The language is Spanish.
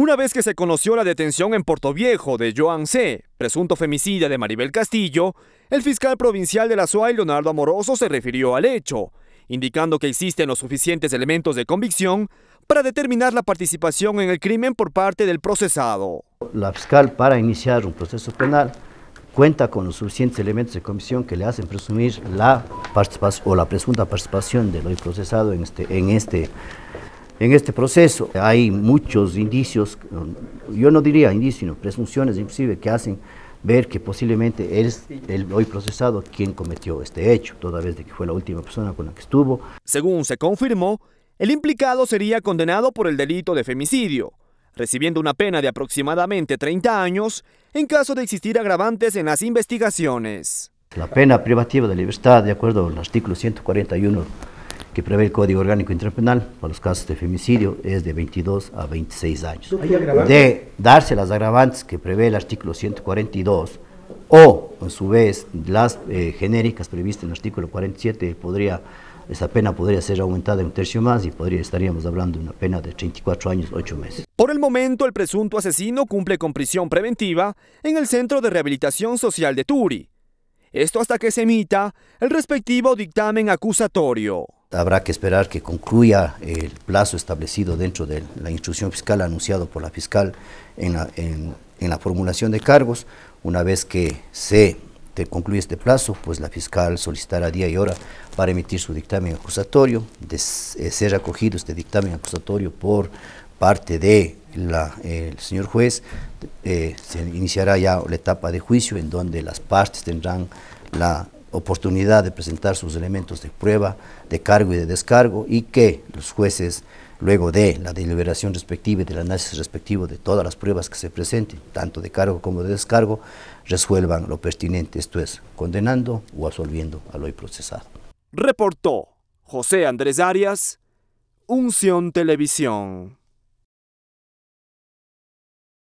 Una vez que se conoció la detención en Portoviejo de Joan C., presunto femicida de Maribel Castillo, el fiscal provincial de la y Leonardo Amoroso, se refirió al hecho, indicando que existen los suficientes elementos de convicción para determinar la participación en el crimen por parte del procesado. La fiscal para iniciar un proceso penal cuenta con los suficientes elementos de convicción que le hacen presumir la participación o la presunta participación del hoy procesado en este, en este en este proceso. Hay muchos indicios, yo no diría indicios, sino presunciones inclusive que hacen ver que posiblemente es el hoy procesado quien cometió este hecho, toda vez de que fue la última persona con la que estuvo. Según se confirmó, el implicado sería condenado por el delito de femicidio, recibiendo una pena de aproximadamente 30 años en caso de existir agravantes en las investigaciones. La pena privativa de libertad, de acuerdo al artículo 141 que prevé el Código Orgánico Interpenal para los casos de femicidio es de 22 a 26 años. De darse las agravantes que prevé el artículo 142 o, en su vez, las eh, genéricas previstas en el artículo 47, podría, esa pena podría ser aumentada en un tercio más y podría, estaríamos hablando de una pena de 34 años, 8 meses. Por el momento, el presunto asesino cumple con prisión preventiva en el Centro de Rehabilitación Social de Turi. Esto hasta que se emita el respectivo dictamen acusatorio. Habrá que esperar que concluya el plazo establecido dentro de la instrucción fiscal anunciado por la fiscal en la, formulación de cargos. Una vez que se concluya este plazo, pues la fiscal solicitará día y hora para emitir su dictamen acusatorio, de eh, ser acogido este dictamen acusatorio por parte del señor juez, eh, se iniciará ya la etapa de juicio en donde las partes tendrán la oportunidad de presentar sus elementos de prueba, de cargo y de descargo, y que los jueces, luego de la deliberación respectiva y del análisis respectivo de todas las pruebas que se presenten, tanto de cargo como de descargo, resuelvan lo pertinente, esto es, condenando o absolviendo al hoy procesado. Reportó José Andrés Arias, Unción Televisión.